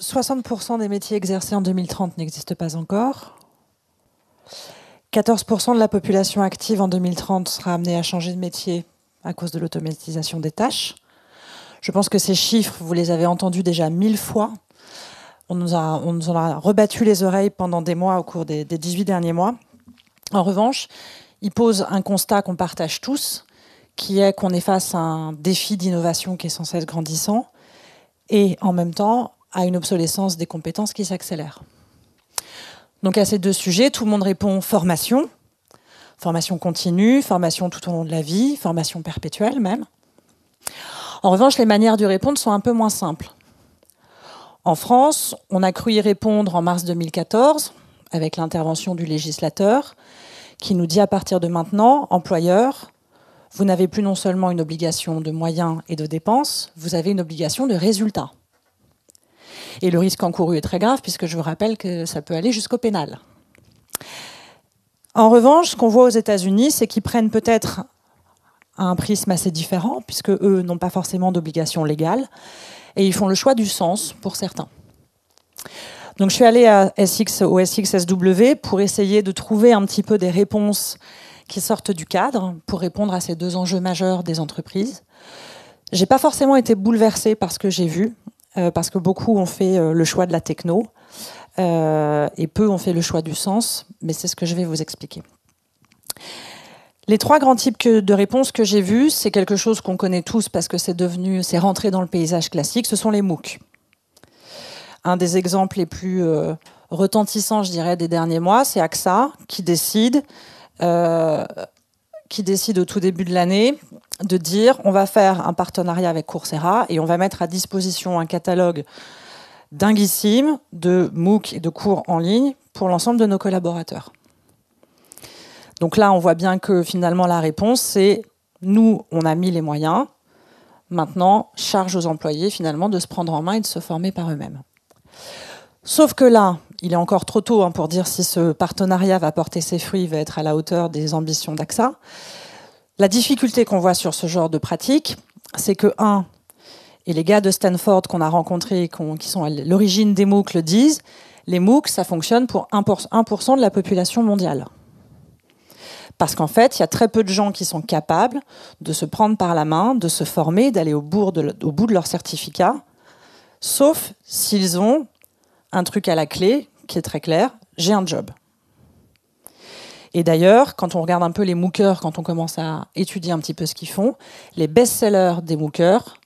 60% des métiers exercés en 2030 n'existent pas encore. 14% de la population active en 2030 sera amenée à changer de métier à cause de l'automatisation des tâches. Je pense que ces chiffres, vous les avez entendus déjà mille fois. On nous, a, en a rebattu les oreilles pendant des mois au cours des, des 18 derniers mois. En revanche, ils posent un constat qu'on partage tous, qui est qu'on est face à un défi d'innovation qui est sans cesse grandissant, et en même temps à une obsolescence des compétences qui s'accélère. Donc à ces deux sujets, tout le monde répond formation, formation continue, formation tout au long de la vie, formation perpétuelle même. En revanche, les manières de répondre sont un peu moins simples. En France, on a cru y répondre en mars 2014 avec l'intervention du législateur qui nous dit à partir de maintenant, employeur, vous n'avez plus non seulement une obligation de moyens et de dépenses, vous avez une obligation de résultats. Et le risque encouru est très grave, puisque je vous rappelle que ça peut aller jusqu'au pénal. En revanche, ce qu'on voit aux États-Unis, c'est qu'ils prennent peut-être un prisme assez différent, puisque eux n'ont pas forcément d'obligation légale, et ils font le choix du sens pour certains. Donc je suis allée à SX, au SXSW pour essayer de trouver un petit peu des réponses qui sortent du cadre pour répondre à ces deux enjeux majeurs des entreprises. J'ai pas forcément été bouleversée par ce que j'ai vu. Euh, parce que beaucoup ont fait euh, le choix de la techno euh, et peu ont fait le choix du sens, mais c'est ce que je vais vous expliquer. Les trois grands types de réponses que j'ai vues, c'est quelque chose qu'on connaît tous parce que c'est devenu, c'est rentré dans le paysage classique, ce sont les MOOC. Un des exemples les plus retentissants, je dirais, des derniers mois, c'est AXA qui décide qui décide au tout début de l'année de dire on va faire un partenariat avec Coursera et on va mettre à disposition un catalogue dinguissime de MOOC et de cours en ligne pour l'ensemble de nos collaborateurs. Donc là, on voit bien que finalement la réponse, c'est nous, on a mis les moyens, maintenant, charge aux employés finalement de se prendre en main et de se former par eux-mêmes. Sauf que là, il est encore trop tôt hein, pour dire si ce partenariat va porter ses fruits, va être à la hauteur des ambitions d'AXA. La difficulté qu'on voit sur ce genre de pratique, c'est que, un, et les gars de Stanford qu'on a rencontrés, qui sont à l'origine des MOOC le disent, les MOOC, ça fonctionne pour 1% de la population mondiale. Parce qu'en fait, il y a très peu de gens qui sont capables de se prendre par la main, de se former, d'aller au, bout de leur certificat, sauf s'ils ont un truc à la clé qui est très clair, j'ai un job. Et d'ailleurs, quand on regarde un peu les mookers, quand on commence à étudier un petit peu ce qu'ils font, les best-sellers des mookers,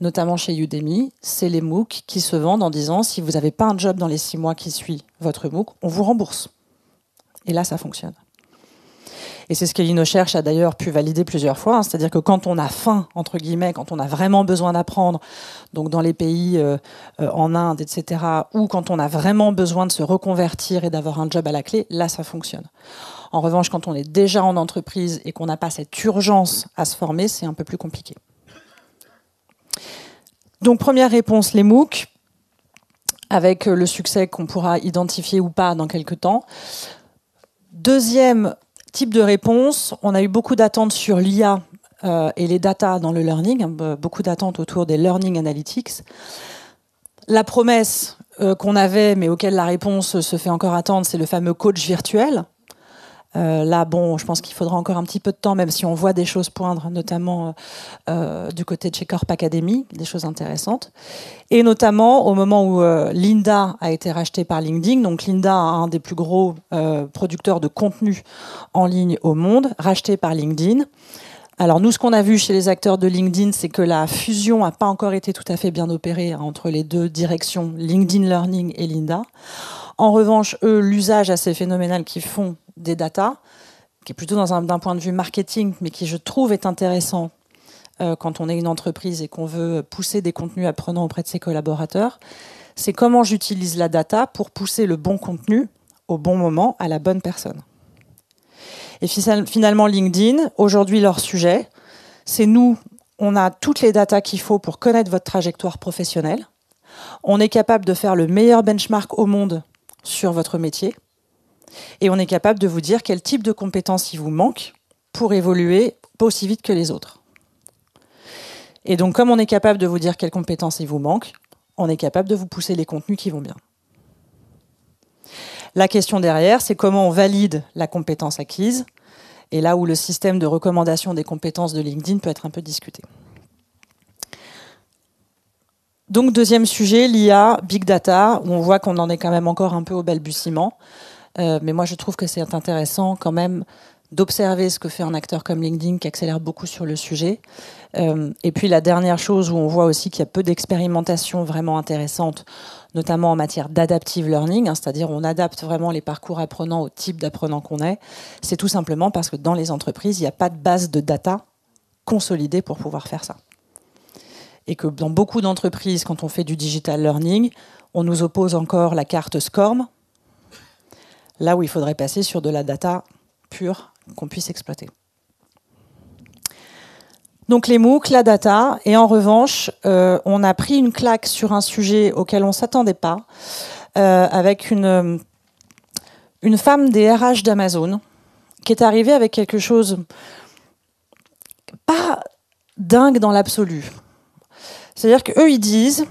notamment chez Udemy, c'est les MOOC qui se vendent en disant si vous n'avez pas un job dans les six mois qui suit votre MOOC, on vous rembourse. Et là, ça fonctionne. Et c'est ce que cherche a d'ailleurs pu valider plusieurs fois, hein. c'est-à-dire que quand on a faim, entre guillemets, quand on a vraiment besoin d'apprendre, donc dans les pays euh, euh, en Inde, etc., ou quand on a vraiment besoin de se reconvertir et d'avoir un job à la clé, là, ça fonctionne. En revanche, quand on est déjà en entreprise et qu'on n'a pas cette urgence à se former, c'est un peu plus compliqué. Donc première réponse, les MOOC, avec euh, le succès qu'on pourra identifier ou pas dans quelques temps. Deuxième type de réponse, on a eu beaucoup d'attentes sur l'IA euh, et les data dans le learning, hein, beaucoup d'attentes autour des learning analytics. La promesse euh, qu'on avait, mais auquel la réponse se fait encore attendre, c'est le fameux coach virtuel. Euh, là, bon, je pense qu'il faudra encore un petit peu de temps, même si on voit des choses poindre, notamment euh, euh, du côté de chez Corp Academy, des choses intéressantes. Et notamment au moment où Linda a été rachetée par LinkedIn, donc Linda, un des plus gros producteurs de contenu en ligne au monde, racheté par LinkedIn. Alors nous, ce qu'on a vu chez les acteurs de LinkedIn, c'est que la fusion n'a pas encore été tout à fait bien opérée entre les deux directions, LinkedIn Learning et Linda. En revanche, eux, l'usage assez phénoménal qu'ils font des datas, qui est plutôt d'un point de vue marketing, mais qui je trouve est intéressant euh, quand on est une entreprise et qu'on veut pousser des contenus apprenants auprès de ses collaborateurs, c'est comment j'utilise la data pour pousser le bon contenu au bon moment à la bonne personne. Et finalement, LinkedIn, aujourd'hui leur sujet, c'est nous, on a toutes les datas qu'il faut pour connaître votre trajectoire professionnelle. On est capable de faire le meilleur benchmark au monde sur votre métier. Et on est capable de vous dire quel type de compétences il vous manque pour évoluer pas aussi vite que les autres. Et donc, comme on est capable de vous dire quelles compétences il vous manque, on est capable de vous pousser les contenus qui vont bien. La question derrière, c'est comment on valide la compétence acquise, et là où le système de recommandation des compétences de LinkedIn peut être un peu discuté. Donc deuxième sujet, l'IA, big data, où on voit qu'on en est quand même encore un peu au balbutiement. Euh, mais moi je trouve que c'est intéressant quand même d'observer ce que fait un acteur comme LinkedIn qui accélère beaucoup sur le sujet. Euh, et puis la dernière chose où on voit aussi qu'il y a peu d'expérimentation vraiment intéressante, notamment en matière d'adaptive learning, hein, c'est-à-dire on adapte vraiment les parcours apprenants au type d'apprenant qu'on est, c'est tout simplement parce que dans les entreprises, il n'y a pas de base de data consolidée pour pouvoir faire ça et que dans beaucoup d'entreprises, quand on fait du digital learning, on nous oppose encore la carte SCORM, là où il faudrait passer sur de la data pure qu'on puisse exploiter. Donc les MOOC, la data, et en revanche, euh, on a pris une claque sur un sujet auquel on ne s'attendait pas, euh, avec une, une femme des RH d'Amazon qui est arrivée avec quelque chose pas dingue dans l'absolu. C'est-à-dire qu'eux, ils disent,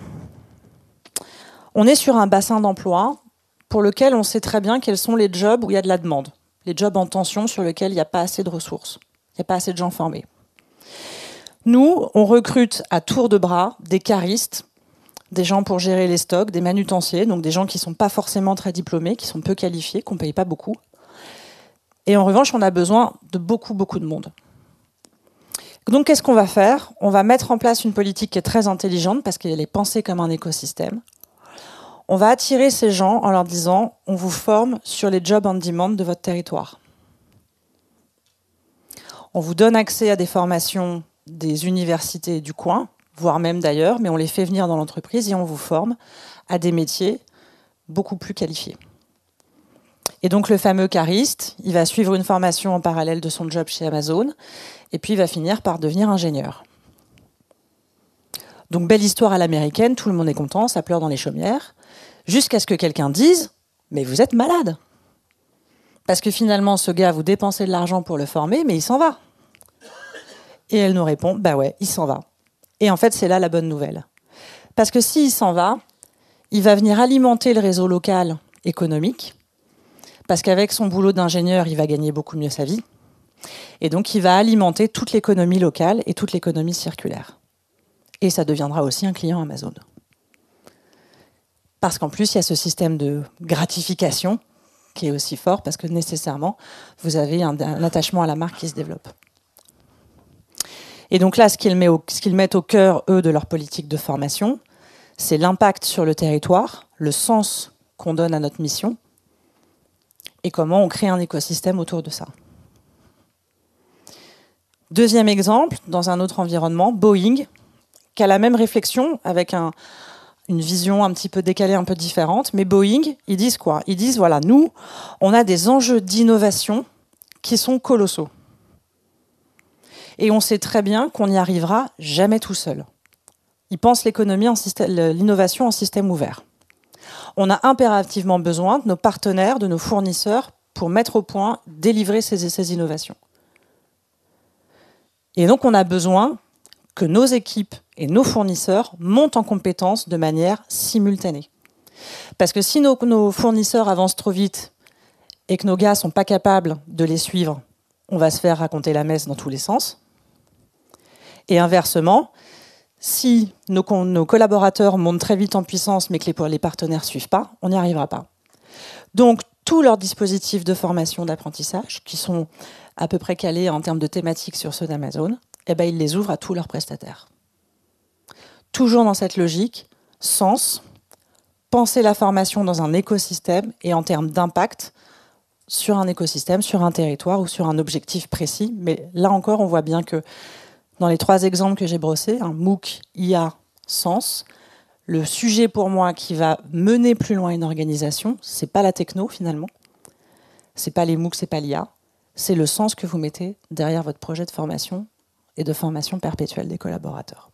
on est sur un bassin d'emploi pour lequel on sait très bien quels sont les jobs où il y a de la demande, les jobs en tension sur lesquels il n'y a pas assez de ressources, il n'y a pas assez de gens formés. Nous, on recrute à tour de bras des caristes, des gens pour gérer les stocks, des manutentiers, donc des gens qui ne sont pas forcément très diplômés, qui sont peu qualifiés, qu'on ne paye pas beaucoup. Et en revanche, on a besoin de beaucoup, beaucoup de monde. Donc, qu'est-ce qu'on va faire On va mettre en place une politique qui est très intelligente parce qu'elle est pensée comme un écosystème. On va attirer ces gens en leur disant on vous forme sur les jobs en demand de votre territoire. On vous donne accès à des formations des universités du coin, voire même d'ailleurs, mais on les fait venir dans l'entreprise et on vous forme à des métiers beaucoup plus qualifiés. Et donc le fameux cariste, il va suivre une formation en parallèle de son job chez Amazon, et puis il va finir par devenir ingénieur. Donc belle histoire à l'américaine, tout le monde est content, ça pleure dans les chaumières, jusqu'à ce que quelqu'un dise, mais vous êtes malade. Parce que finalement, ce gars, vous dépensez de l'argent pour le former, mais il s'en va. Et elle nous répond, bah ouais, il s'en va. Et en fait, c'est là la bonne nouvelle. Parce que s'il s'en va, il va venir alimenter le réseau local économique, parce qu'avec son boulot d'ingénieur, il va gagner beaucoup mieux sa vie. Et donc, il va alimenter toute l'économie locale et toute l'économie circulaire. Et ça deviendra aussi un client Amazon. Parce qu'en plus, il y a ce système de gratification qui est aussi fort, parce que nécessairement, vous avez un, attachement à la marque qui se développe. Et donc là, ce qu'ils mettent au cœur, eux, de leur politique de formation, c'est l'impact sur le territoire, le sens qu'on donne à notre mission, et comment on crée un écosystème autour de ça. Deuxième exemple, dans un autre environnement, Boeing, qui a la même réflexion avec une vision un petit peu décalée, un peu différente. Mais Boeing, ils disent quoi Ils disent voilà, nous, on a des enjeux d'innovation qui sont colossaux. Et on sait très bien qu'on n'y arrivera jamais tout seul. Ils pensent l'économie, l'innovation en système ouvert on a impérativement besoin de nos partenaires, de nos fournisseurs pour mettre au point, délivrer ces, innovations. Et donc on a besoin que nos équipes et nos fournisseurs montent en compétence de manière simultanée. Parce que si nos, nos fournisseurs avancent trop vite et que nos gars ne sont pas capables de les suivre, on va se faire raconter la messe dans tous les sens. Et inversement, si nos, collaborateurs montent très vite en puissance, mais que les, partenaires ne suivent pas, on n'y arrivera pas. Donc, tous leurs dispositifs de formation, d'apprentissage, qui sont à peu près calés en termes de thématiques sur ceux d'Amazon, eh ben, ils les ouvrent à tous leurs prestataires. Toujours dans cette logique, sens, penser la formation dans un écosystème et en termes d'impact sur un écosystème, sur un territoire ou sur un objectif précis. Mais là encore, on voit bien que dans les trois exemples que j'ai brossés, un MOOC, IA, sens, le sujet pour moi qui va mener plus loin une organisation, c'est pas la techno finalement, c'est pas les MOOC, c'est pas l'IA, c'est le sens que vous mettez derrière votre projet de formation et de formation perpétuelle des collaborateurs.